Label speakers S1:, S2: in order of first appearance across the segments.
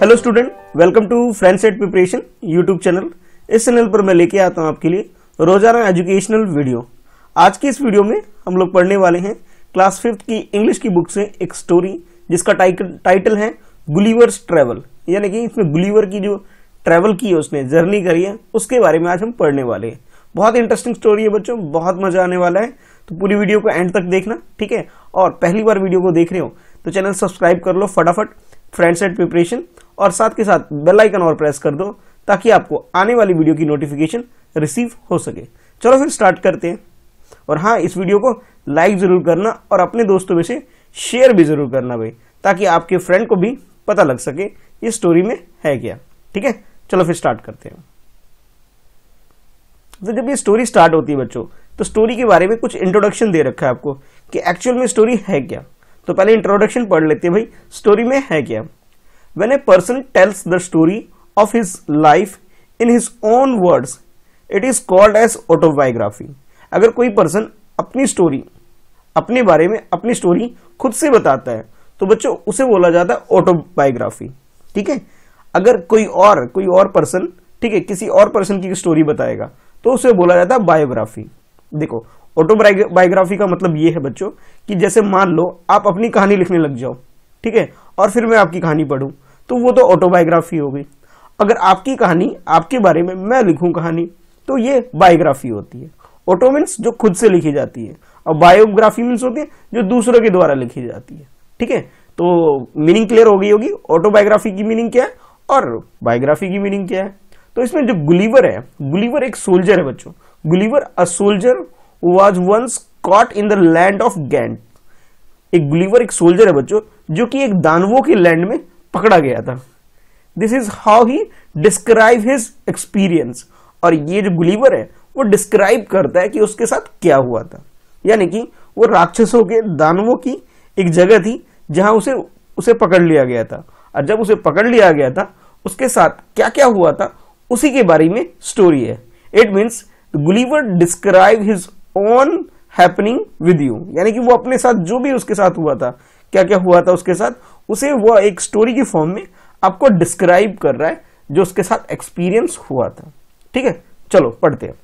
S1: Hello student welcome to friend set preparation YouTube channel इस channel पर मैं लेके आता हूँ आपके लिए रोजाना एजुकेशनल वीडियो आज की इस वीडियो में हम लोग पढ़ने वाले हैं क्लास फिफ्थ की इंग्लिश की बुक से एक स्टोरी जिसका टाइटल है गुलीवर्स ट्रैवल यानी कि इसमें गुलीवर की जो ट्रैवल की है उसने जर्नी करी है उसके बारे में आज हम पढ़ने वाले हैं बहुत इंटरेस्टिंग स्टोरी है बच्चों बहुत मजा आने वाला है तो पूरी वीडियो को एंड तक देखना ठीक है और पहली बार वीडियो को देख रहे हो तो चैनल सब्सक्राइब कर लो फटाफट फ्रेंड्स एट प्रिपरेशन और साथ के साथ बेल आइकन और प्रेस कर दो ताकि आपको आने वाली वीडियो की नोटिफिकेशन रिसीव हो सके चलो फिर स्टार्ट करते हैं और हाँ इस वीडियो को लाइक ज़रूर करना और अपने दोस्तों में से शेयर भी ज़रूर करना भाई ताकि आपके फ्रेंड को भी पता लग सके इस स्टोरी में है क्या ठीक है चलो फिर स्टार्ट करते हैं तो जब ये स्टोरी स्टार्ट होती है बच्चों तो स्टोरी के बारे में कुछ इंट्रोडक्शन दे रखा है आपको कि एक्चुअल में स्टोरी है क्या तो पहले इंट्रोडक्शन पढ़ लेते हैं भाई स्टोरी में है क्या when a person tells the story of his life in his own words it is called as autobiography अगर कोई पर्सन अपनी स्टोरी अपने बारे में अपनी स्टोरी खुद से बताता है तो बच्चों उसे बोला जाता है ऑटोबायोग्राफी ठीक है अगर कोई और कोई और पर्सन ठीक है किसी और पर्सन की स्टोरी बताएगा तो उसे बोला जाता है बायोग्राफी देखो ऑटोबायोग्राफी का मतलब ये है बच्चों कि जैसे मान लो आप अपनी कहानी लिखने लग जाओ ठीक है और फिर मैं आपकी कहानी पढ़ूँ तो वो तो ऑटोबायोग्राफी हो गई अगर आपकी कहानी आपके बारे में मैं लिखूँ कहानी तो ये बायोग्राफी होती है ऑटो मीन्स जो खुद से लिखी जाती है और बायोग्राफी मीन्स होती है जो दूसरों के द्वारा लिखी जाती है ठीक है तो मीनिंग क्लियर हो गई होगी ऑटोबायोग्राफी की मीनिंग क्या है और बायोग्राफी की मीनिंग क्या है तो इसमें जो गुलीवर है गुलीवर एक सोल्जर है बच्चों Gulliver a soldier was once caught in the land of giant एक गुलीवर एक सोल्जर है बच्चों जो कि एक दानवों के लैंड में पकड़ा गया था this is how he describe his experience और ये जो गुलीवर है वो डिस्क्राइब करता है कि उसके साथ क्या हुआ था यानी कि वो राक्षसों के दानवों की एक जगह थी जहां उसे उसे पकड़ लिया गया था और जब उसे पकड़ लिया गया था उसके साथ क्या क्या हुआ था उसी के बारे में स्टोरी है it means Gulliver describe his own happening with you यानी कि वो अपने साथ जो भी उसके साथ हुआ था क्या क्या हुआ था उसके साथ उसे वो एक स्टोरी के फॉर्म में आपको डिस्क्राइब कर रहा है जो उसके साथ एक्सपीरियंस हुआ था ठीक है चलो पढ़ते हैं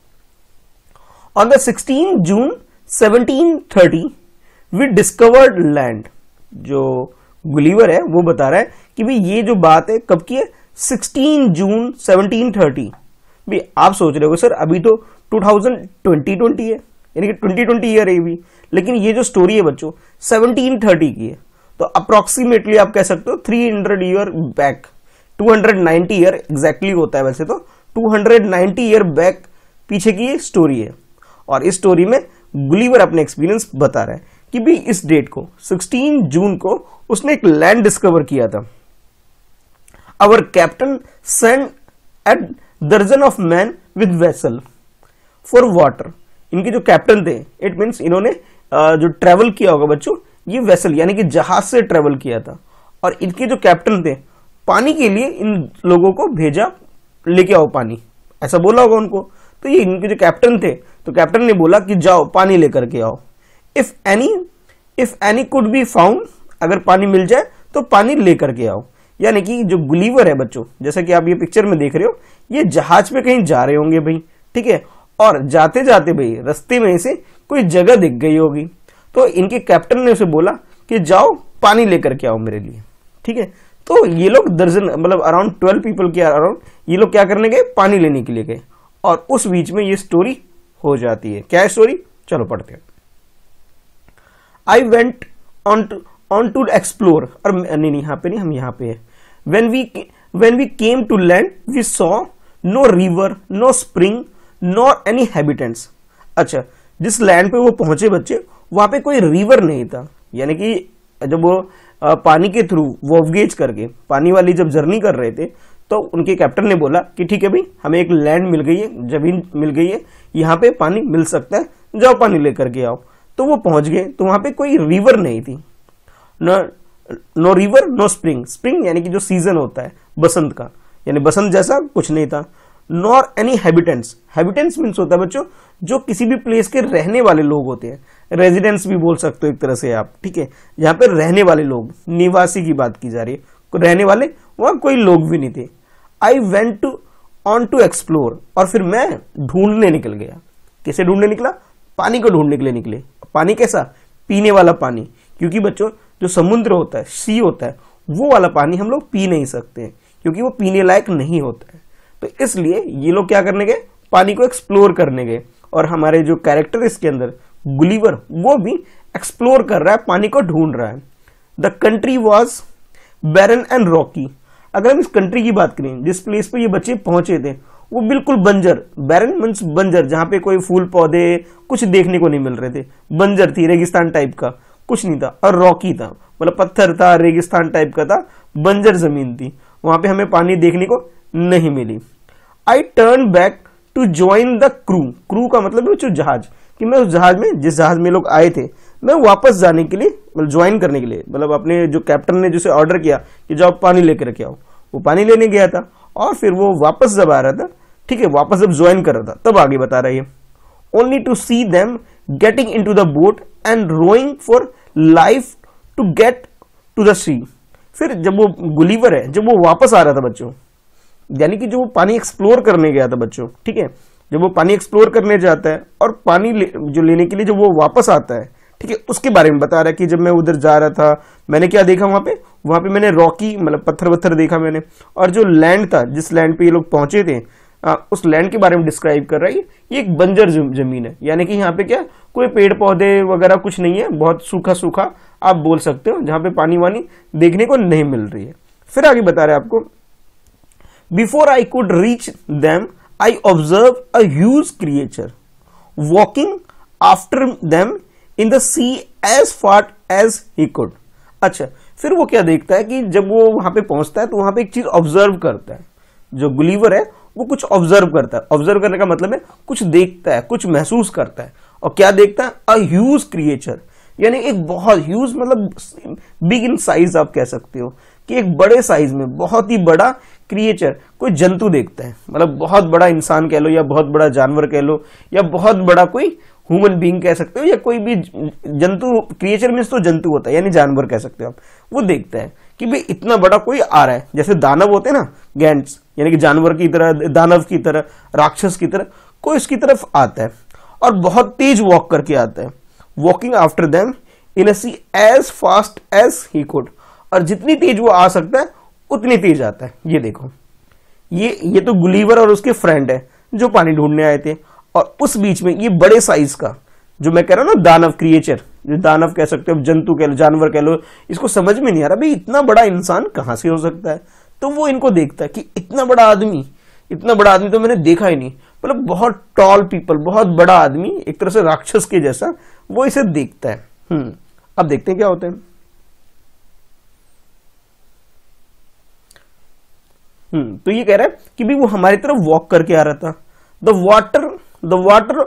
S1: on the sixteen June thirty we discovered land जो गुलीवर है वो बता रहा है कि भाई ये जो बात है कब की है सिक्सटीन जून सेवनटीन थर्टी भाई आप सोच रहे हो सर अभी तो टू थाउजेंड ट्वेंटी ट्वेंटी है यानी कि ट्वेंटी ट्वेंटी ईयर है भी लेकिन ये जो स्टोरी है बच्चों सेवनटीन थर्टी की है तो अप्रोक्सीमेटली आप कह सकते हो three hundred year back two hundred ninety year exactly होता है वैसे तो two hundred ninety year back पीछे की ये स्टोरी है और इस स्टोरी में गुलीवर अपने एक्सपीरियंस बता रहा है कि भी इस डेट को 16 जून को उसने एक लैंड डिस्कवर किया था अवर कैप्टन सेंड एट दर्जन of man with vessel for water इनके जो कैप्टन थे इट मीन्स इन्होंने जो ट्रेवल किया होगा बच्चों ये वेसल यानी कि जहाज से ट्रेवल किया था और इनके जो कैप्टन थे पानी के लिए इन लोगों को भेजा लेके आओ पानी ऐसा बोला होगा उनको तो ये इनके जो कैप्टन थे तो कैप्टन ने बोला कि जाओ पानी लेकर के आओ if any if any could be found अगर पानी मिल जाए तो पानी लेकर के आओ यानी कि जो गुलीवर है बच्चों जैसा कि आप ये पिक्चर में देख रहे हो ये जहाज पे कहीं जा रहे होंगे भाई ठीक है और जाते जाते भाई रस्ते में इसे कोई जगह दिख गई होगी तो इनके कैप्टन ने उसे बोला कि जाओ पानी लेकर के आओ मेरे लिए ठीक है तो ये लोग दर्जन मतलब अराउंड ट्वेल्व पीपल के अराउंड ये लोग क्या करने गए पानी लेने के लिए गए और उस बीच में ये स्टोरी हो जाती है क्या स्टोरी चलो पढ़ते हैं I went on to on to explore और नहीं नहीं यहाँ पे नहीं हम यहाँ पे है when we when we came to land we saw no river no spring nor any habitants अच्छा जिस लैंड पे वो पहुंचे बच्चे वहां पे कोई रिवर नहीं था यानी कि जब वो पानी के थ्रू वोवगेज करके पानी वाली जब जर्नी कर रहे थे तो उनके कैप्टन ने बोला कि ठीक है भाई हमें एक लैंड मिल गई है जमीन मिल गई है यहाँ पे पानी मिल सकता है जाओ पानी लेकर के आओ तो वो पहुंच गए तो वहां पे कोई रिवर नहीं थी no no river no spring spring यानी कि जो सीजन होता है बसंत का यानी बसंत जैसा कुछ नहीं था nor any habitants habitants means होता है बच्चों जो किसी भी प्लेस के रहने वाले लोग होते हैं रेजिडेंट्स भी बोल सकते हो एक तरह से आप ठीक है यहाँ पे रहने वाले लोग निवासी की बात की जा रही है रहने वाले वहां कोई लोग भी नहीं थे I went to on to explore और फिर मैं ढूंढने निकल गया कैसे ढूंढने निकला पानी को ढूंढने के लिए निकले पानी कैसा पीने वाला पानी क्योंकि बच्चों जो समुद्र होता है सी होता है वो वाला पानी हम लोग पी नहीं सकते क्योंकि वो पीने लायक नहीं होता है तो इसलिए ये लोग क्या करने गए पानी को एक्सप्लोर करने गए और हमारे जो कैरेक्टर इसके अंदर गुलीवर वो भी एक्सप्लोर कर रहा है पानी को ढूंढ रहा है the country was barren and rocky अगर हम इस कंट्री की बात करें जिस प्लेस पर ये बच्चे पहुंचे थे वो बिल्कुल बंजर बैरन मीन्स बंजर जहाँ पे कोई फूल पौधे कुछ देखने को नहीं मिल रहे थे बंजर थी रेगिस्तान टाइप का कुछ नहीं था और रॉकी था मतलब पत्थर था रेगिस्तान टाइप का था बंजर जमीन थी वहाँ पे हमें पानी देखने को नहीं मिली I turn back to join the crew crew का मतलब जो जहाज कि मैं उस जहाज में जिस जहाज में लोग आए थे मैं वापस जाने के लिए मतलब ज्वाइन करने के लिए मतलब अपने जो कैप्टन ने जिसे ऑर्डर किया कि आप पानी लेकर रखे आओ वो पानी लेने गया था और फिर वो वापस जब आ रहा था ठीक है वापस जब ज्वाइन कर रहा था तब आगे बता रहा है only to see them getting in to the boat and rowing for life to get to the sea फिर जब वो गुलीवर है जब वो वापस आ रहा था बच्चों यानी कि जो वो पानी एक्सप्लोर करने गया था बच्चों ठीक है जब वो पानी एक्सप्लोर करने जाता है और पानी ले, जो लेने के लिए जब वो वापस आता है ठीक है उसके बारे में बता रहा है कि जब मैं उधर जा रहा था मैंने क्या देखा वहां पे वहां पे मैंने रॉकी मतलब पत्थर वत्थर देखा मैंने और जो लैंड था जिस लैंड पे ये लोग पहुंचे थे आ, उस लैंड के बारे में डिस्क्राइब कर रहा है ये एक बंजर जमीन है यानी कि यहाँ पे क्या कोई पेड़ पौधे वगैरह कुछ नहीं है बहुत सूखा सूखा आप बोल सकते हो जहाँ पे पानी वानी देखने को नहीं मिल रही है फिर आगे बता रहे आपको before I could reach them I observe a creature walking after them in the sea as fast as he could अच्छा फिर वो क्या देखता है कि जब वो वहां पे पहुंचता है तो वहां पे एक चीज ऑब्जर्व करता है जो गुलीवर है वो कुछ ऑब्जर्व करता है ऑब्जर्व करने का मतलब है कुछ देखता है कुछ महसूस करता है और क्या देखता है अ ह्यूज क्रिएचर यानी एक बहुत ह्यूज मतलब बिग इन साइज आप कह सकते हो कि एक बड़े साइज में बहुत ही बड़ा क्रिएचर कोई जंतु देखता है मतलब बहुत बड़ा इंसान कह लो या बहुत बड़ा जानवर कह लो या बहुत बड़ा कोई ह्यूमन बींग कह सकते हो या कोई भी जंतु क्रिएचर मीन्स तो जंतु होता है यानी जानवर कह सकते हो आप वो देखता है कि भाई इतना बड़ा कोई आ रहा है जैसे दानव होते हैं ना गैंट्स यानी कि जानवर की तरह दानव की तरह राक्षस की तरह कोई उसकी तरफ आता है और बहुत तेज वॉक करके आता है walking after them in sea as fast as he could और जितनी तेज वो आ सकता है उतनी तेज आता है ये देखो ये ये तो गुलीवर और उसके फ्रेंड है जो पानी ढूंढने आए थे और उस बीच में ये बड़े साइज का जो मैं कह रहा हूँ ना दानव क्रिएचर जो दानव कह सकते हो जंतु कह लो जानवर कह लो इसको समझ में नहीं आ रहा भाई इतना बड़ा इंसान कहां से हो सकता है तो वो इनको देखता है कि इतना बड़ा आदमी इतना बड़ा आदमी तो मैंने देखा ही नहीं मतलब बहुत टॉल पीपल बहुत बड़ा आदमी एक तरह से राक्षस के जैसा वो इसे देखता है हम्म अब देखते हैं क्या होता है हम्म, तो ये कह रहा है कि भी वो हमारी तरफ वॉक करके आ रहा था the water the water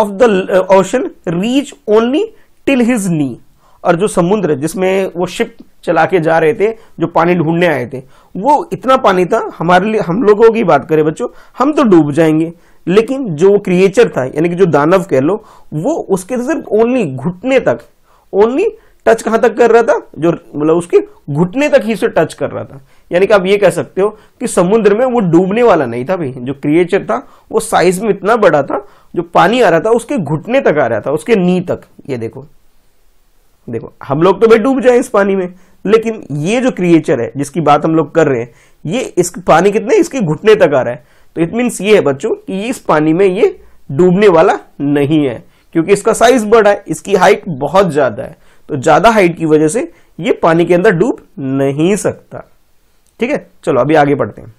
S1: of the ocean reach only till his knee और जो समुद्र जिसमें वो शिप चला के जा रहे थे जो पानी ढूंढने आए थे वो इतना पानी था हमारे लिए हम लोगों की बात करें बच्चों हम तो डूब जाएंगे लेकिन जो क्रिएचर था यानी कि जो दानव कह लो वो उसके तो सिर्फ ओनली घुटने तक ओनली टच कहां तक कर रहा था जो मतलब उसके घुटने तक ही से टच कर रहा था यानी कि आप ये कह सकते हो कि समुद्र में वो डूबने वाला नहीं था भाई जो क्रिएचर था वो साइज में इतना बड़ा था जो पानी आ रहा था उसके घुटने तक आ रहा था उसके नी तक ये देखो देखो हम लोग तो भाई डूब जाए इस पानी में लेकिन ये जो क्रिएचर है जिसकी बात हम लोग कर रहे हैं ये इस पानी कितने इसके घुटने तक आ रहा है तो इट मीन्स ये है बच्चों कि इस पानी में ये डूबने वाला नहीं है क्योंकि इसका साइज बड़ा है इसकी हाइट बहुत ज्यादा है तो ज्यादा हाइट की वजह से ये पानी के अंदर डूब नहीं सकता ठीक है चलो अभी आगे पढ़ते हैं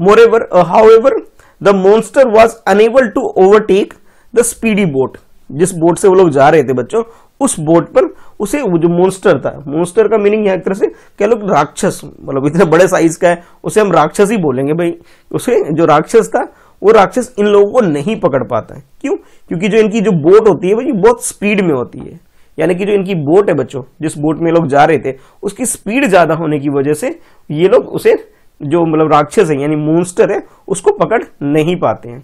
S1: moreover however the monster was unable to overtake the speedy boat जिस बोट से वो लोग जा रहे थे बच्चों उस बोट पर उसे जो मोन्स्टर था मोन्स्टर का मीनिंग एक तरह से क्या लोग राक्षस मतलब इतने बड़े साइज का है उसे हम राक्षस ही बोलेंगे भाई उसे जो राक्षस था वो राक्षस इन लोगों को नहीं पकड़ पाता है क्यों क्योंकि जो इनकी जो बोट होती है भाई बहुत स्पीड में होती है यानी कि जो इनकी बोट है बच्चों जिस बोट में लोग जा रहे थे उसकी स्पीड ज़्यादा होने की वजह से ये लोग उसे जो मतलब राक्षस है यानी मोन्स्टर है उसको पकड़ नहीं पाते हैं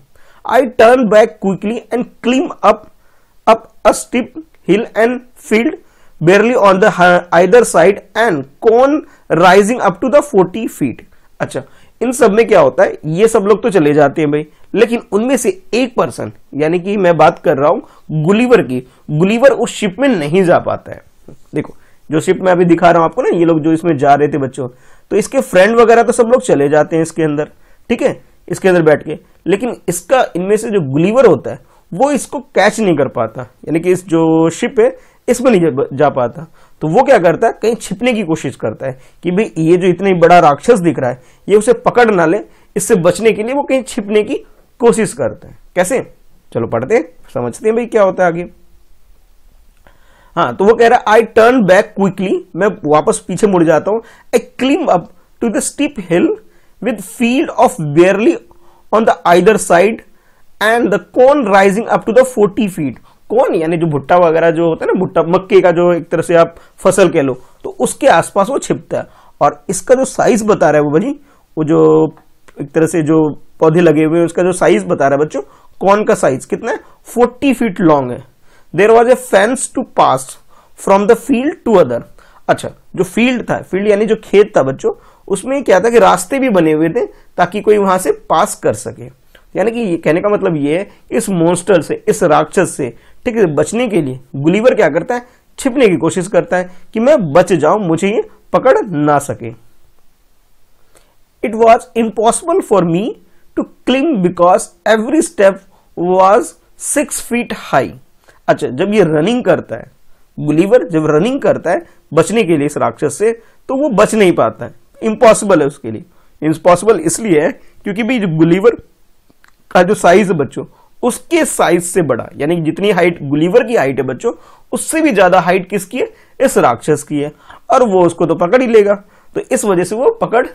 S1: I turn back quickly and climb up up a steep hill and field barley on the either side and corn rising up to the forty feet अच्छा इन सब में क्या होता है ये सब लोग तो चले जाते हैं भाई लेकिन उनमें से एक पर्सन यानी कि मैं बात कर रहा हूं गुलीवर की गुलीवर उस शिप में नहीं जा पाता है देखो जो शिप में अभी दिखा रहा हूं आपको ना ये लोग जो इसमें जा रहे थे बच्चों तो इसके फ्रेंड वगैरह तो सब लोग चले जाते हैं इसके अंदर ठीक है इसके अंदर बैठ के लेकिन इसका इनमें से जो गुलीवर होता है वो इसको कैच नहीं कर पाता यानी कि इस जो शिप है इसमें नहीं जा पाता तो वो क्या करता है कहीं छिपने की कोशिश करता है कि भाई ये जो इतना बड़ा राक्षस दिख रहा है ये उसे पकड़ ना ले इससे बचने के लिए वो कहीं छिपने की कोशिश करते हैं कैसे चलो पढ़ते समझते हैं भाई क्या होता है आगे हाँ तो वो कह रहा है आई टर्न बैक क्विकली मैं वापस पीछे मुड़ जाता हूं I climb up to the steep hill with field of barley on the either side and the corn rising up to the forty feet कौन यानी जो भुट्टा वगैरह जो होता है ना भुट्टा मक्के का जो एक तरह से आप फसल कह लो तो उसके आसपास वो छिपता है और इसका जो साइज बता रहा है वो भाजी वो जो एक तरह से जो पौधे लगे हुए हैं उसका जो साइज बता रहा है बच्चों कौन का साइज कितना है फोर्टी फीट लॉन्ग है there was a fence to pass from the field to other अच्छा जो फील्ड था फील्ड यानी जो खेत था बच्चों उसमें क्या था कि रास्ते भी बने हुए थे ताकि कोई वहां से पास कर सके यानी कि कहने का मतलब ये है इस मोन्स्टर से इस राक्षस से ठीक है बचने के लिए गुलीवर क्या करता है छिपने की कोशिश करता है कि मैं बच जाऊं मुझे ये पकड़ ना सके it was impossible for me to climb because every step was six feet high अच्छा जब ये रनिंग करता है गुलीवर जब रनिंग करता है बचने के लिए इस राक्षस से तो वो बच नहीं पाता है इम्पॉसिबल है उसके लिए इम्पॉसिबल इसलिए है क्योंकि भी जो गुलीवर का जो साइज है बच्चों उसके साइज से बड़ा यानी जितनी हाइट गुलीवर की हाइट है बच्चों उससे भी ज्यादा हाइट किसकी है इस राक्षस की है और वो उसको तो पकड़ ही लेगा तो इस वजह से वो पकड़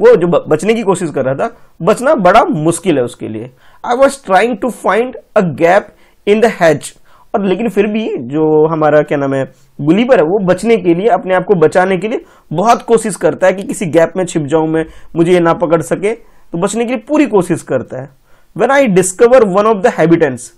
S1: वो जो बचने की कोशिश कर रहा था बचना बड़ा मुश्किल है उसके लिए I was trying to find a gap in the hatch और लेकिन फिर भी जो हमारा क्या नाम है गुलीबर है वो बचने के लिए अपने आप को बचाने के लिए बहुत कोशिश करता है कि किसी गैप में छिप जाऊं मैं मुझे ये ना पकड़ सके तो बचने के लिए पूरी कोशिश करता है when I discover one of the habitants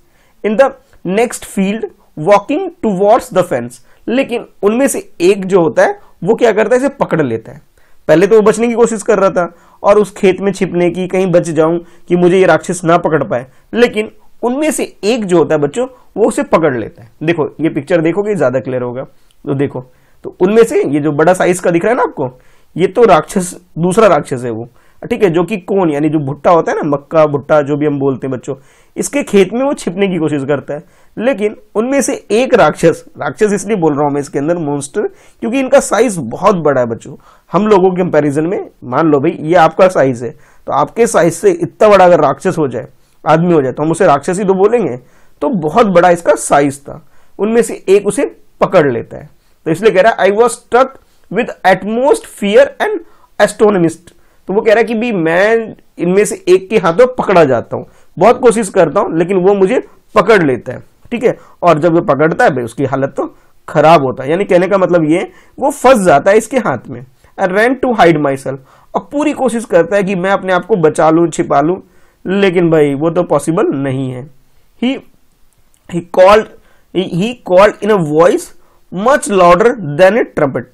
S1: in the next field walking towards the fence लेकिन उनमें से एक जो होता है वो क्या करता है इसे पकड़ लेता है पहले तो वो बचने की कोशिश कर रहा था और उस खेत में छिपने की कहीं बच जाऊं कि मुझे ये राक्षस ना पकड़ पाए लेकिन उनमें से एक जो होता है बच्चों वो उसे पकड़ लेता है देखो ये पिक्चर देखोगे ज़्यादा क्लियर होगा तो देखो तो उनमें से ये जो बड़ा साइज का दिख रहा है ना आपको ये तो राक्षस दूसरा राक्षस है वो ठीक है जो कि कौन यानी जो भुट्टा होता है ना मक्का भुट्टा जो भी हम बोलते हैं बच्चों इसके खेत में वो छिपने की कोशिश करता है लेकिन उनमें से एक राक्षस राक्षस इसलिए बोल रहा हूं मैं इसके अंदर मोन्स्टर क्योंकि इनका साइज बहुत बड़ा है बच्चों हम लोगों के कंपेरिजन में मान लो भाई ये आपका साइज है तो आपके साइज से इतना बड़ा अगर राक्षस हो जाए आदमी हो जाए तो हम उसे राक्षस ही तो बोलेंगे तो बहुत बड़ा इसका साइज था उनमें से एक उसे पकड़ लेता है तो इसलिए कह रहा है I was stuck with utmost fear and astonishment तो वो कह रहा है कि भी मैं इनमें से एक के हाथों पकड़ा जाता हूं बहुत कोशिश करता हूं लेकिन वो मुझे पकड़ लेता है ठीक है और जब वो पकड़ता है भाई उसकी हालत तो खराब होता है यानी कहने का मतलब ये वो फंस जाता है इसके हाथ में ran to hide myself और पूरी कोशिश करता है कि मैं अपने आप को बचा लूँ छिपा लूँ लेकिन भाई वो तो पॉसिबल नहीं है he he called he called in a voice much louder than a trumpet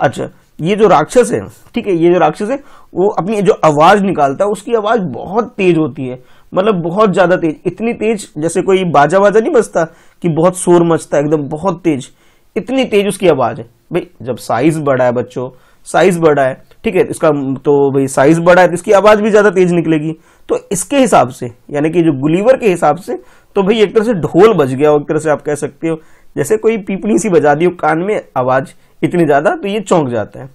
S1: अच्छा ये जो राक्षस है ठीक है ये जो राक्षस है वो अपनी जो आवाज निकालता है उसकी आवाज बहुत तेज होती है मतलब बहुत ज्यादा तेज इतनी तेज जैसे कोई बाजा बाजा नहीं बजता कि बहुत शोर मचता है एकदम बहुत तेज इतनी तेज उसकी आवाज है भाई जब साइज बड़ा है बच्चों साइज बड़ा है ठीक है इसका तो भाई साइज बड़ा है तो इसकी आवाज भी ज्यादा तेज निकलेगी तो इसके हिसाब से यानी कि जो गुलीवर के हिसाब से तो भाई एक तरह से ढोल बज गया एक तरह से आप कह सकते हो जैसे कोई पीपनी सी बजा दी हो कान में आवाज इतनी ज़्यादा तो ये चौंक जाते हैं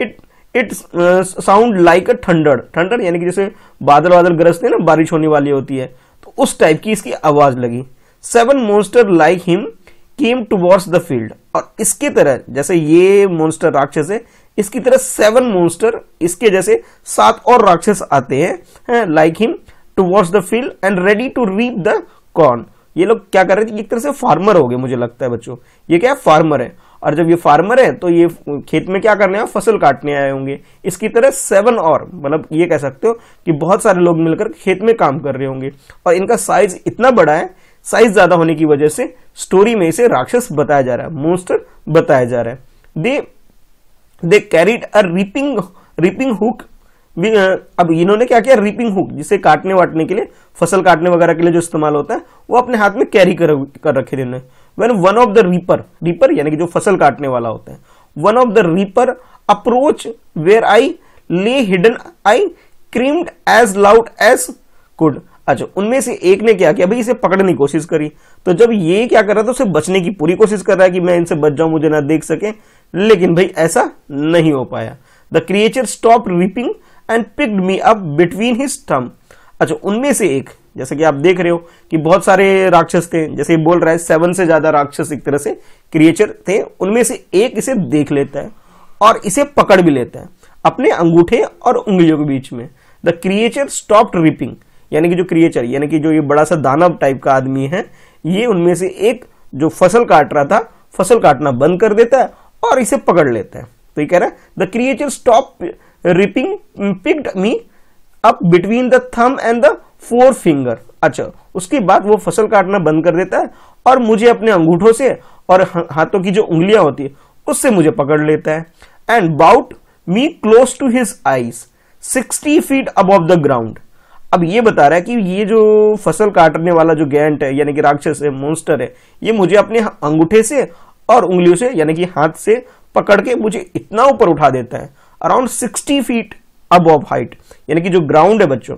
S1: it it sound like a thunder thunder यानी कि जैसे बादल वादल गरजते हैं ना बारिश होने वाली होती है तो उस टाइप की इसकी आवाज़ लगी seven monster like him came towards the field और इसके तरह जैसे ये मोन्स्टर राक्षस है इसकी तरह सेवन मोन्स्टर इसके जैसे सात और राक्षस आते हैं like him towards the field and ready to reap the corn ये लोग क्या कर रहे थे एक तरह से फार्मर हो गए मुझे लगता है बच्चों ये क्या है फार्मर है और जब ये फार्मर है तो ये खेत में क्या करने हैं फसल काटने आए होंगे इसकी तरह सेवन और मतलब ये कह सकते हो कि बहुत सारे लोग मिलकर खेत में काम कर रहे होंगे और इनका साइज इतना बड़ा है साइज ज्यादा होने की वजह से स्टोरी में इसे राक्षस बताया जा रहा है मोन्स्टर बताया जा रहा है they they carried a reaping reaping hook अब इन्होंने क्या किया रिपिंग हुक जिसे काटने वाटने के लिए फसल काटने वगैरह के लिए जो इस्तेमाल होता है वो अपने हाथ में कैरी कर, कर रखे थे इन्होंने when one of the reaper reaper यानी कि जो फसल काटने वाला होते हैं one of the reaper approach where I lay hidden I screamed as loud as could अच्छा उनमें से एक ने क्या किया भाई इसे पकड़ने की कोशिश करी तो जब ये क्या कर रहा था उसे बचने की पूरी कोशिश कर रहा है कि मैं इनसे बच जाऊं मुझे ना देख सके लेकिन भाई ऐसा नहीं हो पाया the creature stop reaping and picked me up between his अच्छा उनमें से एक जैसे कि आप देख रहे हो कि बहुत सारे राक्षस थे जैसे बोल रहा है सेवन से ज्यादा राक्षस एक तरह से क्रिएचर थे उनमें से एक इसे देख लेता है और इसे पकड़ भी लेता है अपने अंगूठे और उंगलियों के बीच में द क्रिएचर स्टॉप रिपिंग यानी कि जो क्रिएचर यानी कि जो ये बड़ा सा दानव टाइप का आदमी है ये उनमें से एक जो फसल काट रहा था फसल काटना बंद कर देता है और इसे पकड़ लेता है तो ये कह रहा है the creature stop reaping picked me up between the thumb and the forefinger अच्छा उसके बाद वो फसल काटना बंद कर देता है और मुझे अपने अंगूठों से और हाथों की जो उंगलियां होती है उससे मुझे पकड़ लेता है and brought me close to his eyes sixty feet above the ground अब ये बता रहा है कि ये जो फसल काटने वाला जो गैंट है यानी कि राक्षस है मोन्स्टर है ये मुझे अपने अंगूठे से और उंगलियों से यानी कि हाथ से पकड़ के मुझे इतना ऊपर उठा देता है अराउंड सिक्सटी फीट अब ऑफ हाइट यानी कि जो ग्राउंड है बच्चों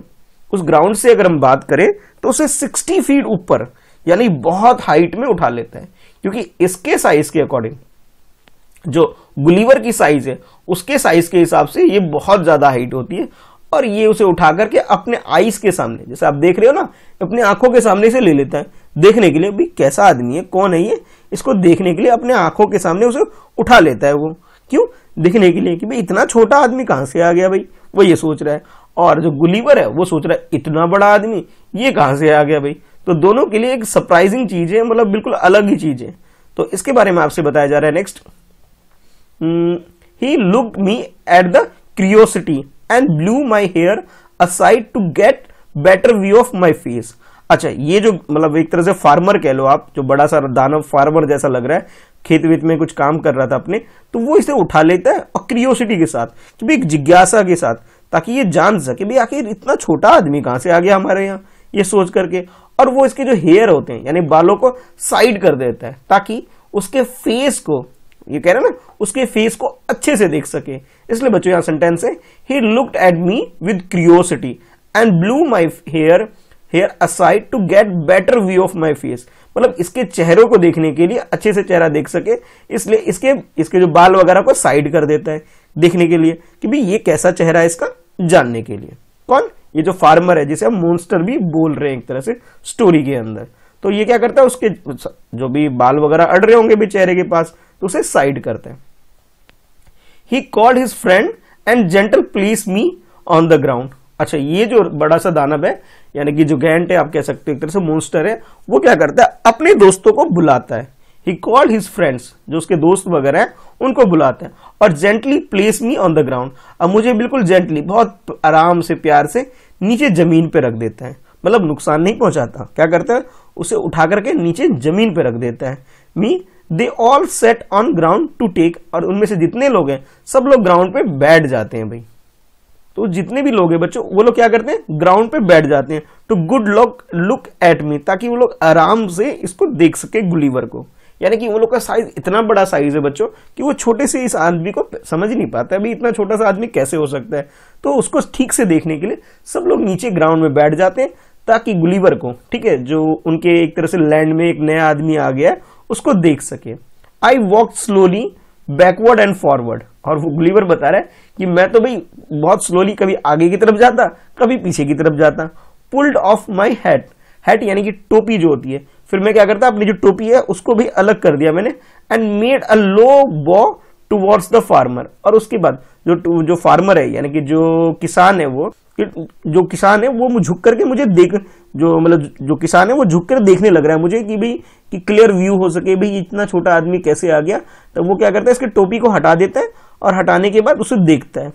S1: उस ग्राउंड से अगर हम बात करें तो उसे 60 फीट ऊपर यानी बहुत हाइट में उठा लेते हैं क्योंकि इसके साइज के अकॉर्डिंग जो गुलीवर की साइज है उसके साइज के हिसाब से ये बहुत ज्यादा हाइट होती है और ये उसे उठा करके अपने आईज के सामने जैसे आप देख रहे हो ना अपने आंखों के सामने से ले लेता है देखने के लिए भी कैसा आदमी है कौन है ये इसको देखने के लिए अपने आंखों के सामने उसे उठा लेता है वो क्यों दिखने के लिए कि भाई इतना छोटा आदमी कहां से आ गया भाई वो ये सोच रहा है और जो गुलीवर है वो सोच रहा है इतना बड़ा आदमी ये कहां से आ गया भाई तो दोनों के लिए एक सरप्राइजिंग चीज है मतलब बिल्कुल अलग ही चीज है तो इसके बारे में आपसे बताया जा रहा है next he look me at the curiosity and blew my hair aside to get better view of my face अच्छा ये जो मतलब एक तरह से फार्मर कह लो आप जो बड़ा सा दानव फार्मर जैसा लग रहा है खेत वेत में कुछ काम कर रहा था अपने तो वो इसे उठा लेता है और क्रियोसिटी के साथ तो भी एक जिज्ञासा के साथ ताकि ये जान सके भाई आखिर इतना छोटा आदमी कहाँ से आ गया हमारे यहाँ ये सोच करके और वो इसके जो हेयर होते हैं यानी बालों को साइड कर देता है ताकि उसके फेस को ये कह रहे हैं ना उसके फेस को अच्छे से देख सके इसलिए बच्चों यहाँ सेंटेंस है he looked at me with curiosity and blew my hair hair aside to get better view of my face मतलब इसके चेहरों को देखने के लिए अच्छे से चेहरा देख सके इसलिए इसके इसके जो बाल वगैरह को साइड कर देता है देखने के लिए कि भाई ये कैसा चेहरा है इसका जानने के लिए कौन ये जो फार्मर है जिसे हम मोन्स्टर भी बोल रहे हैं एक तरह से स्टोरी के अंदर तो ये क्या करता है उसके जो भी बाल वगैरह अड़ रहे होंगे भी चेहरे के पास तो उसे साइड करता है he called his friend and gentle placed me on the ground अच्छा ये जो बड़ा सा दानव है यानी कि जो गैंट है आप कह सकते हो एक तरह से मोन्स्टर है वो क्या करता है अपने दोस्तों को बुलाता है ही कॉल्ड हिज फ्रेंड्स जो उसके दोस्त वगैरह हैं उनको बुलाते हैं और gently place me on the ground अब मुझे बिल्कुल जेंटली बहुत आराम से प्यार से नीचे जमीन पे रख देता है मतलब नुकसान नहीं पहुंचाता क्या करता है उसे उठा करके नीचे जमीन पे रख देता है me they all sat on ground to take और उनमें से जितने लोग हैं सब लोग ग्राउंड पे बैठ जाते हैं भाई तो जितने भी लोग हैं बच्चों वो लोग क्या करते हैं ग्राउंड पे बैठ जाते हैं to good lock look at me ताकि वो लोग आराम से इसको देख सके गुलीवर को यानी कि वो लोग का साइज इतना बड़ा साइज है बच्चों कि वो छोटे से इस आदमी को समझ नहीं पाता अभी इतना छोटा सा आदमी कैसे हो सकता है तो उसको ठीक से देखने के लिए सब लोग नीचे ग्राउंड में बैठ जाते हैं ताकि गुलीवर को ठीक है जो उनके एक तरह से लैंड में एक नया आदमी आ गया है उसको देख सके I walk slowly backward and forward और वो गुलीवर बता रहा है कि मैं तो भाई बहुत स्लोली कभी आगे की तरफ जाता कभी पीछे की तरफ जाता pulled off my hat hat यानी कि टोपी जो होती है फिर मैं क्या करता अपनी जो टोपी है उसको भी अलग कर दिया मैंने एंड मेड अ लो बॉ टूवर्ड्स द फार्मर और उसके बाद जो जो फार्मर है यानी कि जो किसान है वो कि जो किसान है वो झुक करके मुझे देख जो मतलब जो किसान है वो झुक कर देखने लग रहा है मुझे कि भाई कि क्लियर व्यू हो सके भाई इतना छोटा आदमी कैसे आ गया तब वो क्या करता है इसके टोपी को हटा देता है और हटाने के बाद उसे देखता है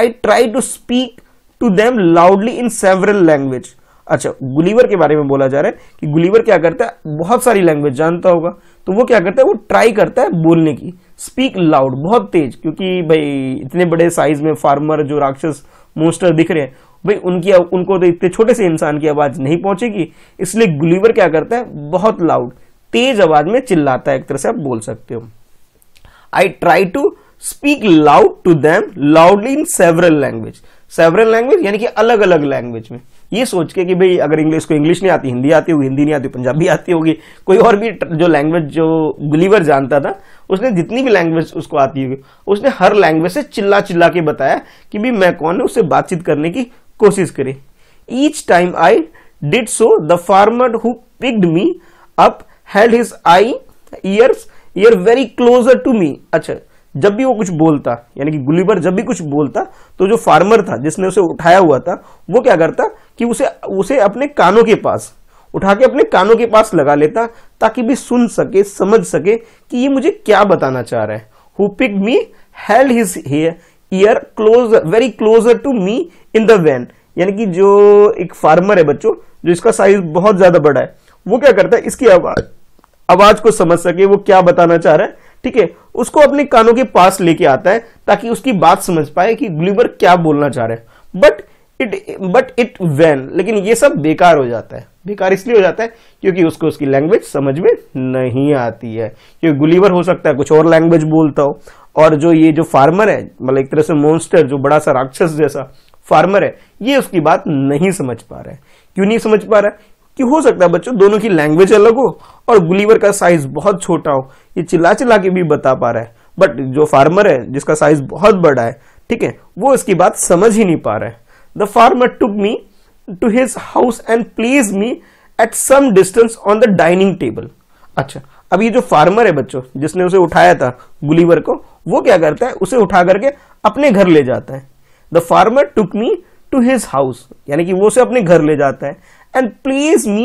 S1: I try to speak to them loudly in several language अच्छा गुलीवर के बारे में बोला जा रहा है कि गुलीवर क्या करता है बहुत सारी लैंग्वेज जानता होगा तो वो क्या करता है वो ट्राई करता है बोलने की स्पीक लाउड बहुत तेज क्योंकि भाई इतने बड़े साइज में फार्मर जो राक्षस मोस्टर दिख रहे हैं भाई उनकी उनको तो इतने छोटे से इंसान की आवाज नहीं पहुंचेगी इसलिए गुलीवर क्या करता है बहुत लाउड तेज आवाज में चिल्लाता है एक तरह से आप बोल सकते हो I try to speak loud to them loudly in several language several language यानी कि अलग अलग लैंग्वेज में ये सोच के कि भाई अगर इंग्लिश को इंग्लिश नहीं आती हिंदी आती होगी हिंदी नहीं आती पंजाबी आती होगी कोई और भी जो लैंग्वेज जो गुलीवर जानता था उसने जितनी भी लैंग्वेज उसको आती होगी उसने हर लैंग्वेज से चिल्ला चिल्ला के बताया कि भी मैं कौन है उससे बातचीत करने की कोशिश करी each time I did so the farmer who picked me up held his eye ears ear very closer to me अच्छा जब भी वो कुछ बोलता यानी कि गुलीबर जब भी कुछ बोलता तो जो फार्मर था जिसने उसे उठाया हुआ था वो क्या करता कि उसे उसे अपने कानों के पास उठा के अपने कानों के पास लगा लेता ताकि भी सुन सके समझ सके कि ये मुझे क्या बताना चाह रहा है who pick me held his ear close very closer to me in the vain यानी कि जो एक फार्मर है बच्चों जो इसका साइज बहुत ज्यादा बड़ा है वो क्या करता है इसकी आवाज आवाज को समझ सके वो क्या बताना चाह रहा है ठीक है उसको अपने कानों के पास लेके आता है ताकि उसकी बात समझ पाए कि ग्लूबर क्या बोलना चाह रहा है but it but it vain लेकिन ये सब बेकार हो जाता है बेकार इसलिए हो जाता है क्योंकि उसको उसकी लैंग्वेज समझ में नहीं आती है क्योंकि गुलीवर हो सकता है कुछ और लैंग्वेज बोलता हो और जो ये जो फार्मर है मतलब एक तरह से मोन्स्टर जो बड़ा सा राक्षस जैसा फार्मर है ये उसकी बात नहीं समझ पा रहा है क्यों नहीं समझ पा रहा है कि हो सकता है बच्चों दोनों की लैंग्वेज अलग हो और गुलीवर का साइज बहुत छोटा हो ये चिल्ला चिल्ला के भी बता पा रहा है बट जो फार्मर है जिसका साइज बहुत बड़ा है ठीक है वो इसकी बात समझ ही नहीं पा रहा है the farmer took me to his house and placed me at some distance on the dining table. अच्छा अब ये जो फार्मर है बच्चों जिसने उसे उठाया था गुलीवर को वो क्या करता है उसे उठा करके अपने घर ले जाता है the farmer took me to his house यानी कि वो उसे अपने घर ले जाता है and place me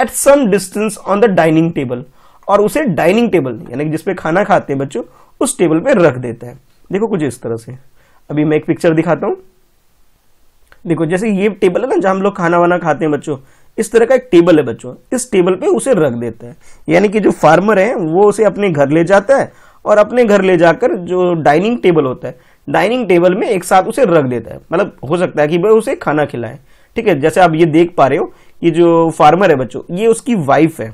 S1: at some distance on the dining table और उसे डाइनिंग टेबल यानी कि जिसपे खाना खाते हैं बच्चों उस टेबल पे रख देता है देखो कुछ इस तरह से अभी मैं एक पिक्चर दिखाता हूं देखो जैसे ये टेबल है ना जहाँ हम लोग खाना वाना खाते हैं बच्चों इस तरह का एक टेबल है बच्चों इस टेबल पे उसे रख देता है यानी कि जो फार्मर है वो उसे अपने घर ले जाता है और अपने घर ले जाकर जो डाइनिंग टेबल होता है डाइनिंग टेबल में एक साथ उसे रख देता है मतलब हो सकता है कि वह उसे खाना खिलाए ठीक है जैसे आप ये देख पा रहे हो कि जो फार्मर है बच्चों ये उसकी वाइफ है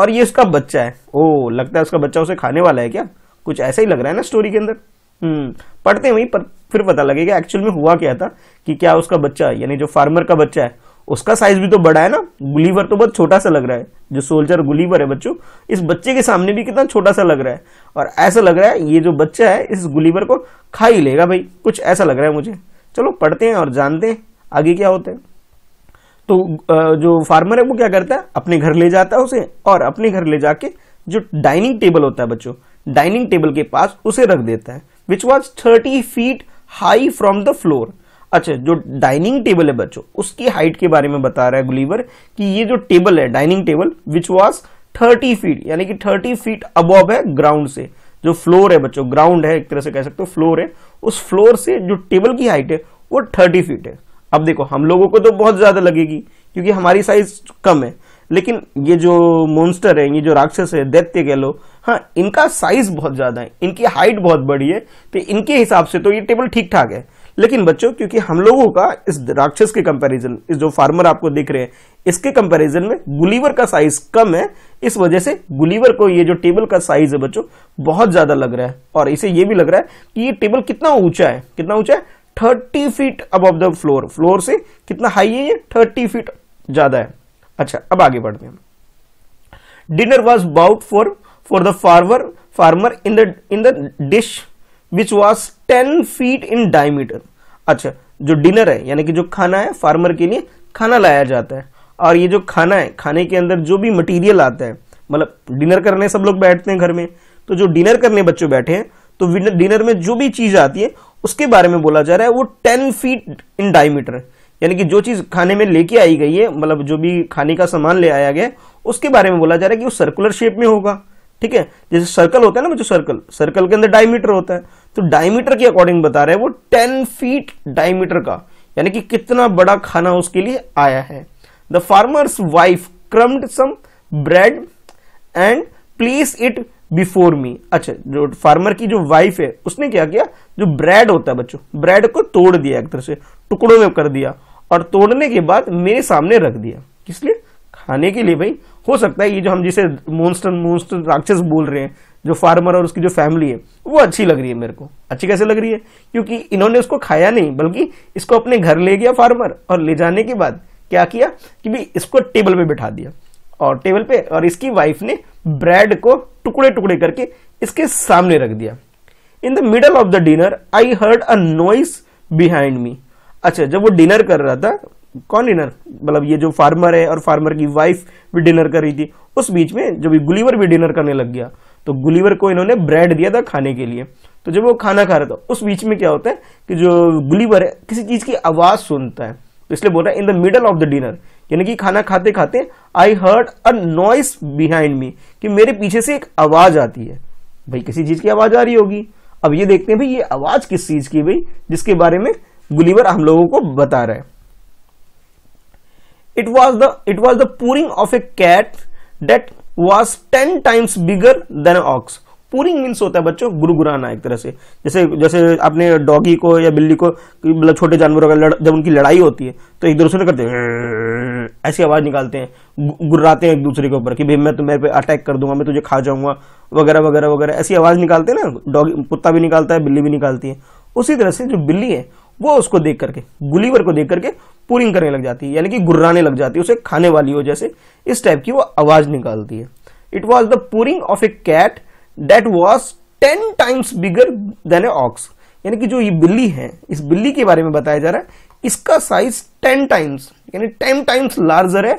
S1: और ये उसका बच्चा है ओ लगता है उसका बच्चा उसे खाने वाला है क्या कुछ ऐसा ही लग रहा है ना स्टोरी के अंदर हम्म, पढ़ते हैं वहीं पर फिर पता लगेगा एक्चुअल में हुआ क्या था कि क्या उसका बच्चा यानी जो फार्मर का बच्चा है उसका साइज भी तो बड़ा है ना गुलीवर तो बहुत छोटा सा लग रहा है जो सोल्जर गुलीवर है बच्चों इस बच्चे के सामने भी कितना छोटा सा लग रहा है और ऐसा लग रहा है ये जो बच्चा है इस गुलीवर को खा ही लेगा भाई कुछ ऐसा लग रहा है मुझे चलो पढ़ते हैं और जानते हैं आगे क्या होता है तो जो फार्मर है वो क्या करता है अपने घर ले जाता है उसे और अपने घर ले जाके जो डाइनिंग टेबल होता है बच्चों डाइनिंग टेबल के पास उसे रख देता है which was thirty feet high from the floor अच्छा जो डाइनिंग टेबल है बच्चों उसकी हाइट के बारे में बता रहा है गुलीवर कि ये जो टेबल है dining table which was thirty feet यानी कि थर्टी फीट अब है ग्राउंड से जो फ्लोर है बच्चों ग्राउंड है एक तरह से कह सकते हो फ्लोर है उस फ्लोर से जो टेबल की हाइट है वो थर्टी फीट है अब देखो हम लोगों को तो बहुत ज्यादा लगेगी क्योंकि हमारी साइज कम है लेकिन ये जो मोन्स्टर है ये जो राक्षस है दैत्य कह लो हाँ इनका साइज बहुत ज़्यादा है इनकी हाइट बहुत बड़ी है तो इनके हिसाब से तो ये टेबल ठीक ठाक है लेकिन बच्चों क्योंकि हम लोगों का इस राक्षस के कंपैरिजन इस जो फार्मर आपको दिख रहे हैं इसके कंपैरिजन में गुलीवर का साइज कम है इस वजह से गुलीवर को ये जो टेबल का साइज है बच्चों बहुत ज़्यादा लग रहा है और इसे ये भी लग रहा है कि ये टेबल कितना ऊंचा है कितना ऊंचा है थर्टी फीट अब द फ्लोर फ्लोर से कितना हाई है ये थर्टी फीट ज़्यादा है अच्छा अब आगे बढ़ते हैं dinner was brought for for the farmer farmer in the in the dish which was ten feet in diameter अच्छा जो डिनर है यानी कि जो खाना है फार्मर के लिए खाना लाया जाता है और ये जो खाना है खाने के अंदर जो भी मटेरियल आता है मतलब डिनर करने सब लोग बैठते हैं घर में तो जो डिनर करने बच्चों बैठे हैं तो डिनर में जो भी चीज़ आती है उसके बारे में बोला जा रहा है वो टेन फीट इन डायमीटर है यानी कि जो चीज़ खाने में लेके आई गई है मतलब जो भी खाने का सामान ले आया गया उसके बारे में बोला जा रहा है कि वो सर्कुलर शेप में होगा ठीक है जैसे सर्कल होता है ना जो सर्कल सर्कल के अंदर डायमीटर होता है तो डायमीटर के अकॉर्डिंग बता रहे हैं वो टेन फीट डायमीटर का यानी कि कितना बड़ा खाना उसके लिए आया है the farmer's wife crumbled some bread and place it before me अच्छा जो फार्मर की जो वाइफ है उसने क्या किया जो ब्रेड होता है बच्चों ब्रेड को तोड़ दिया एक तरह से टुकड़ों में कर दिया और तोड़ने के बाद मेरे सामने रख दिया किस लिए खाने के लिए भाई हो सकता है ये जो हम जिसे मोन्स्टर मोन्स्टर राक्षस बोल रहे हैं जो फार्मर और उसकी जो फैमिली है वो अच्छी लग रही है मेरे को अच्छी कैसे लग रही है क्योंकि इन्होंने उसको खाया नहीं बल्कि इसको अपने घर ले गया फार्मर और ले जाने के बाद क्या किया कि भाई इसको टेबल पे बैठा दिया और टेबल पे और इसकी वाइफ ने ब्रेड को टुकड़े टुकड़े करके इसके सामने रख दिया in the middle of the dinner I heard a noise behind me अच्छा जब वो डिनर कर रहा था कौन डिनर मतलब ये जो फार्मर है और फार्मर की वाइफ भी डिनर कर रही थी उस बीच में जब गुलीवर भी डिनर करने लग गया तो गुलीवर को इन्होंने ब्रेड दिया था खाने के लिए तो जब वो खाना खा रहा था उस बीच में क्या होता है कि जो गुलीवर है किसी चीज की आवाज सुनता है तो इसलिए बोल रहा है in the middle of the dinner यानी कि खाना खाते खाते I heard a noise behind me कि मेरे पीछे से एक आवाज आती है भाई किसी चीज की आवाज आ रही होगी अब ये देखते हैं भाई ये आवाज किस चीज की भाई जिसके बारे में गुलीवर हम लोगों को बता रहे it was the it was the purring of a cat that was ten times bigger than ox purring means होता है बच्चों गुरुगुराना एक तरह से जैसे जैसे आपने डॉगी को या बिल्ली को मतलब छोटे जानवरों का लड़, जब उनकी लड़ाई होती है तो एक दूसरे करते हैं ऐसी आवाज़ निकालते हैं गुर्राते हैं एक दूसरे के ऊपर कि भाई मैं तुम्हारे तो पे अटैक कर दूंगा मैं तुझे खा जाऊंगा वगैरह वगैरह वगैरह ऐसी आवाज़ निकालते हैं ना डॉगी कुत्ता भी निकालता है बिल्ली भी निकालती है उसी तरह से जो बिल्ली है वो उसको देख करके गुलीवर को देख करके पुरिंग करने लग जाती है यानी कि गुर्राने लग जाती है उसे खाने वाली हो जैसे इस टाइप की वो आवाज निकालती है it was the purring of a cat that was ten times bigger than a ox यानी कि जो ये बिल्ली है इस बिल्ली के बारे में बताया जा रहा है इसका साइज टेन टाइम्स यानी टेन टाइम्स लार्जर है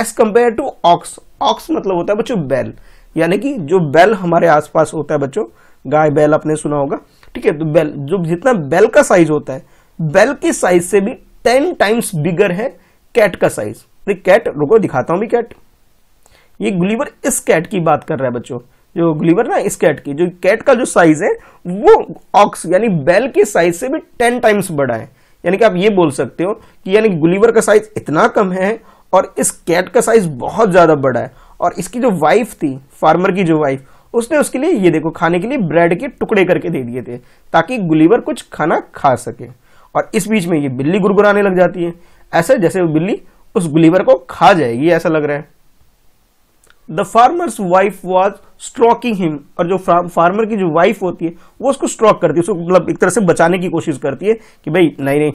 S1: as compare to ox ox मतलब होता है बच्चों बैल यानी कि जो बैल हमारे आसपास होता है बच्चों गाय बैल आपने सुना होगा ठीक है तो बैल जो जितना बैल का साइज होता है बेल की साइज से भी टेन टाइम्स बिगर है कैट का साइज कैट रुको दिखाता हूं भी कैट ये गुलीवर इस कैट की बात कर रहा है बच्चों जो गुलीवर ना इस कैट की जो कैट का जो साइज है वो ऑक्स यानी बेल के साइज से भी टेन टाइम्स बड़ा है यानी कि आप ये बोल सकते हो कि यानी गुलीवर का साइज इतना कम है और इस कैट का साइज बहुत ज्यादा बड़ा है और इसकी जो वाइफ थी फार्मर की जो वाइफ उसने उसके लिए ये देखो खाने के लिए ब्रेड के टुकड़े करके दे दिए थे ताकि गुलीवर कुछ खाना खा सके और इस बीच में ये बिल्ली गुरगुराने लग जाती है ऐसे जैसे वो बिल्ली उस गुलीवर को खा जाएगी ऐसा लग रहा है the farmer's wife was stroking him और जो फार्मर की जो वाइफ होती है वो उसको स्ट्रोक करती है उसको मतलब एक तरह से बचाने की कोशिश करती है कि भाई नहीं नहीं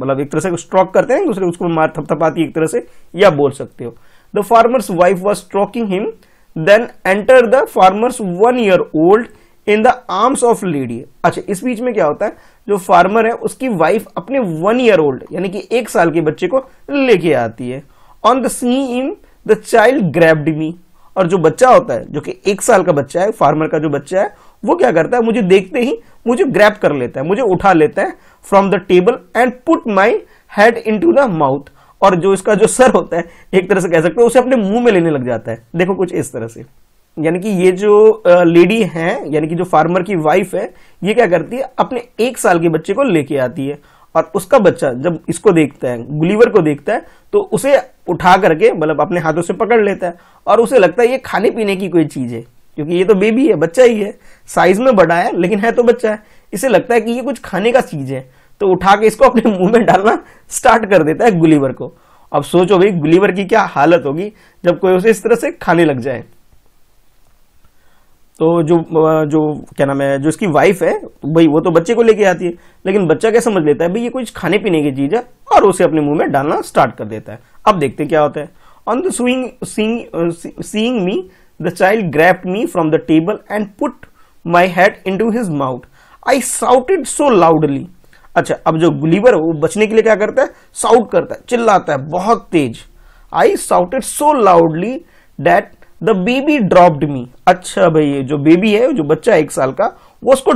S1: मतलब एक तरह से स्ट्रोक करते हैं दूसरे उसको मार थपथपाती एक तरह से या बोल सकते हो the farmer's wife was stroking him then enter the farmer's one year old in the arms of lady अच्छा इस बीच में क्या होता है जो फार्मर है उसकी वाइफ अपने वन ईयर ओल्ड यानी कि एक साल के बच्चे को लेके आती है on the seeing the child grabbed me और जो बच्चा होता है जो कि एक साल का बच्चा है फार्मर का जो बच्चा है वो क्या करता है मुझे देखते ही मुझे ग्रैप कर लेता है मुझे उठा लेता है from the table and put my head in to the mouth और जो इसका जो सर होता है एक तरह से कह सकते हो उसे अपने मुंह में लेने लग जाता है देखो कुछ इस तरह से यानी कि ये जो लेडी है यानी कि जो फार्मर की वाइफ है ये क्या करती है अपने एक साल के बच्चे को लेके आती है और उसका बच्चा जब इसको देखता है गुलीवर को देखता है तो उसे उठा करके मतलब अपने हाथों से पकड़ लेता है और उसे लगता है ये खाने पीने की कोई चीज़ है क्योंकि ये तो बेबी है बच्चा ही है साइज में बड़ा है लेकिन है तो बच्चा है इसे लगता है कि ये कुछ खाने का चीज़ है तो उठा के इसको अपने मुंह में डालना स्टार्ट कर देता है गुलीवर को अब सोचो भाई गुलीवर की क्या हालत होगी जब कोई उसे इस तरह से खाने लग जाए तो जो जो क्या नाम है जो इसकी वाइफ है तो भाई वो तो बच्चे को लेके आती है लेकिन बच्चा क्या समझ लेता है भाई ये कुछ खाने पीने की चीज़ है और उसे अपने मुंह में डालना स्टार्ट कर देता है अब देखते क्या होता है on the swing seeing me the child grabbed me from the table and put my head into his mouth I shouted so loudly अच्छा अब जो गुलीवर है वो बचने के लिए क्या करता है साउट करता है चिल्लाता है बहुत तेज I shouted so loudly that the baby dropped me अच्छा भाई जो बेबी है जो बच्चा है एक साल का वो उसको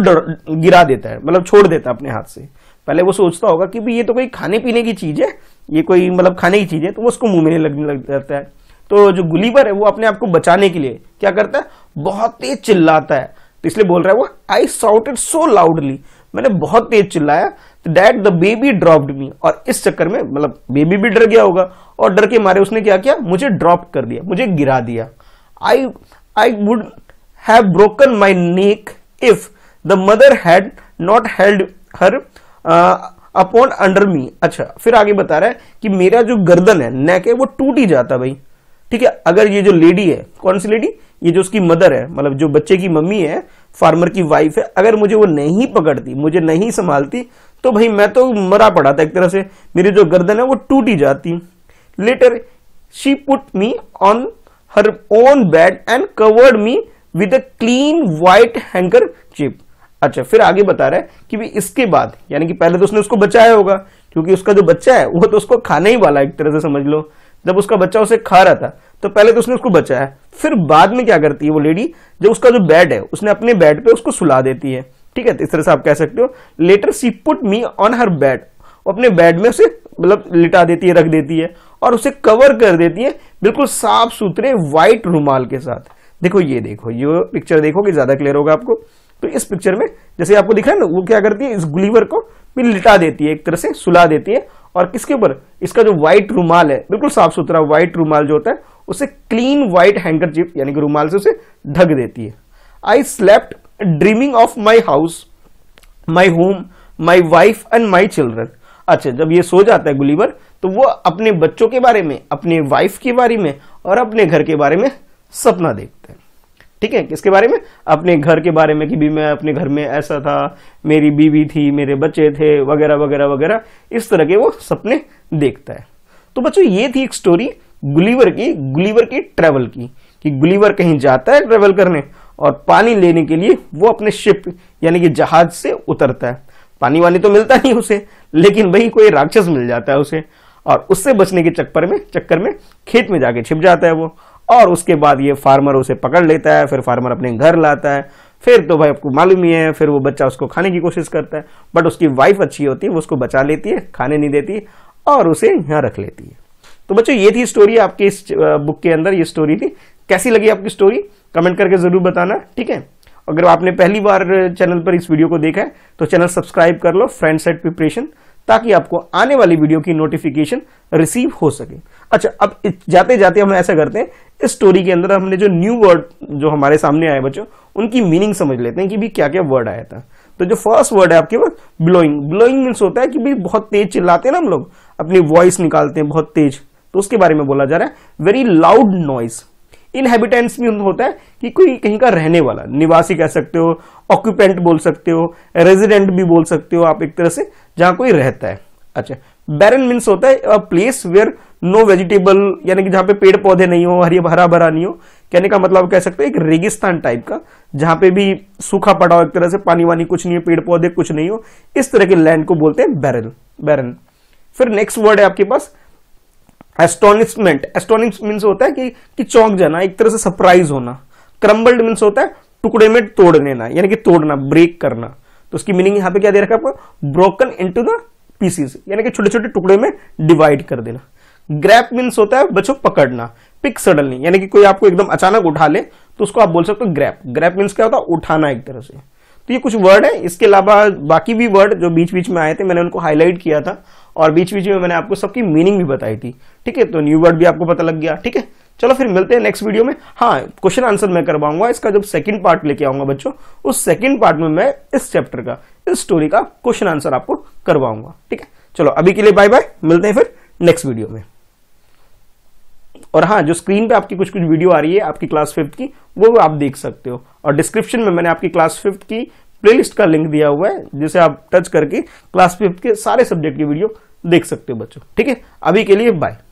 S1: गिरा देता है मतलब छोड़ देता है अपने हाथ से पहले वो सोचता होगा कि भाई ये तो कोई खाने पीने की चीज़ है ये कोई मतलब खाने की चीज़ है तो वो उसको मुंह में लगने लग जाता है तो जो गुलीवर है वो अपने आप को बचाने के लिए क्या करता है बहुत तेज चिल्लाता है तो इसलिए बोल रहा है वो आई इट सो लाउडली मैंने बहुत तेज चिल्लाया that the baby dropped me और इस चक्कर में मतलब बेबी भी डर गया होगा और डर के मारे उसने क्या किया मुझे ड्रॉप कर दिया मुझे गिरा दिया I, I would have broken my neck if the mother had not held her uh, apron under me अच्छा फिर आगे बता रहा है कि मेरा जो गर्दन है नेक है वो टूट ही जाता भाई ठीक है अगर ये जो लेडी है कौन सी लेडी ये जो उसकी मदर है मतलब जो बच्चे की मम्मी है फार्मर की वाइफ है अगर मुझे वो नहीं पकड़ती मुझे नहीं संभालती तो भाई मैं तो मरा पड़ा था एक तरह से मेरी जो गर्दन है वो टूट ही जाती later she put me on her own bed and covered me with a clean white handkerchief. अच्छा फिर आगे बता रहा है कि भी इसके बाद यानी कि पहले तो उसने उसको बचाया होगा क्योंकि उसका जो बच्चा है वो तो उसको खाने ही वाला एक तरह से समझ लो जब उसका बच्चा उसे खा रहा था तो पहले तो उसने उसको बचाया फिर बाद में क्या करती है वो लेडी जब उसका जो बेड है उसने अपने बेड पे उसको सुला देती है ठीक है तो इस तरह से आप कह सकते हो later she put me on her bed अपने बेड में उसे मतलब लिटा देती है रख देती है और उसे कवर कर देती है बिल्कुल साफ सुथरे व्हाइट रूमाल के साथ देखो ये देखो ये पिक्चर देखोगे ज्यादा क्लियर होगा आपको तो इस पिक्चर में जैसे आपको दिख रहा है ना वो क्या करती है इस गुलीवर को भी लिटा देती है एक तरह से सुला देती है और किसके ऊपर इसका जो व्हाइट रूमाल है बिल्कुल साफ सुथरा व्हाइट रूमाल जो होता है उसे क्लीन व्हाइट हैंकर यानी कि रूमाल से उसे ढक देती है I slept dreaming of my house my home my wife and my children अच्छा जब ये सो जाता है गुलीवर तो वो अपने बच्चों के बारे में अपने वाइफ के बारे में और अपने घर के बारे में सपना देखते हैं ठीक है किसके बारे में अपने घर के बारे में कि भी मैं अपने घर में ऐसा था मेरी बीवी थी मेरे बच्चे थे वगैरह वगैरह वगैरह इस तरह के वो सपने देखता है तो बच्चों ये थी एक स्टोरी गुलीवर की गुलीवर की ट्रेवल की कि गुलीवर कहीं जाता है ट्रेवल करने और पानी लेने के लिए वो अपने शिप यानी कि जहाज से उतरता है पानी वानी तो मिलता नहीं उसे लेकिन वही कोई राक्षस मिल जाता है उसे और उससे बचने के चक्कर में चक्कर में खेत में जाके छिप जाता है वो और उसके बाद ये फार्मर उसे पकड़ लेता है फिर फार्मर अपने घर लाता है फिर तो भाई आपको मालूम ही है फिर वो बच्चा उसको खाने की कोशिश करता है बट उसकी वाइफ अच्छी होती है वो उसको बचा लेती है खाने नहीं देती और उसे यहाँ रख लेती है तो बच्चों ये थी स्टोरी आपकी इस बुक के अंदर ये स्टोरी थी कैसी लगी आपकी स्टोरी कमेंट करके ज़रूर बताना ठीक है अगर आपने पहली बार चैनल पर इस वीडियो को देखा है तो चैनल सब्सक्राइब कर लो फ्रेंड सेट प्रिपरेशन ताकि आपको आने वाली वीडियो की नोटिफिकेशन रिसीव हो सके अच्छा अब जाते जाते हम ऐसा करते हैं इस स्टोरी के अंदर हमने जो न्यू वर्ड जो हमारे सामने आए बच्चों उनकी मीनिंग समझ लेते हैं कि भी क्या क्या वर्ड आया था तो जो फर्स्ट वर्ड है आपके पास ब्लोइंग ब्लोइंग मीन्स होता है कि भी बहुत तेज चिल्लाते हैं ना हम लोग अपनी वॉइस निकालते हैं बहुत तेज तो उसके बारे में बोला जा रहा है वेरी लाउड नॉइस इनहेबिटेंट्स में होता है कि कोई कहीं का रहने वाला निवासी कह सकते हो ऑक्यूपेंट बोल सकते हो रेजिडेंट भी बोल सकते हो आप एक तरह से जहां कोई रहता है अच्छा बैरन मीन्स होता है a place where no vegetable यानी कि जहां पे पेड़ पौधे नहीं हो हरी हरा भरा नहीं हो कहने का मतलब कह सकते हैं एक रेगिस्तान टाइप का जहां पे भी सूखा पड़ा हो एक तरह से पानी वानी कुछ नहीं है पेड़ पौधे कुछ नहीं हो इस तरह के लैंड को बोलते हैं बैरन बैरन फिर नेक्स्ट वर्ड है आपके पास एस्टोनिशमेंट एस्टोनिश मीन्स होता है कि, कि चौंक जाना एक तरह से सरप्राइज होना क्रम्बल्ड मीन्स होता है टुकड़े में तोड़ लेना यानी कि तोड़ना ब्रेक करना तो उसकी मीनिंग यहाँ पे क्या दे रखा है आपको ब्रोकन इनटू द पीसीज यानी कि छोटे छोटे टुकड़े में डिवाइड कर देना ग्रैप मीन्स होता है बच्चों पकड़ना पिक सडनली यानी कि कोई आपको एकदम अचानक उठा ले तो उसको आप बोल सकते हो ग्रैप ग्रैप मीन्स क्या होता है उठाना एक तरह से तो ये कुछ वर्ड है इसके अलावा बाकी भी वर्ड जो बीच बीच में आए थे मैंने उनको हाईलाइट किया था और बीच बीच में मैंने आपको सबकी मीनिंग भी बताई थी ठीक है तो न्यू वर्ड भी आपको पता लग गया ठीक है चलो फिर मिलते हैं नेक्स्ट वीडियो में हाँ क्वेश्चन आंसर मैं करवाऊंगा इसका जब सेकंड पार्ट लेके आऊंगा बच्चों उस सेकंड पार्ट में मैं इस चैप्टर का इस स्टोरी का क्वेश्चन आंसर आपको करवाऊंगा ठीक है चलो अभी के लिए बाय बाय मिलते हैं फिर नेक्स्ट वीडियो में और हाँ जो स्क्रीन पे आपकी कुछ कुछ वीडियो आ रही है आपकी क्लास फिफ्थ की वो आप देख सकते हो और डिस्क्रिप्शन में मैंने आपकी क्लास फिफ्थ की प्लेलिस्ट का लिंक दिया हुआ है जिसे आप टच करके क्लास फिफ्थ के सारे सब्जेक्ट की वीडियो देख सकते हो बच्चों ठीक है अभी के लिए बाय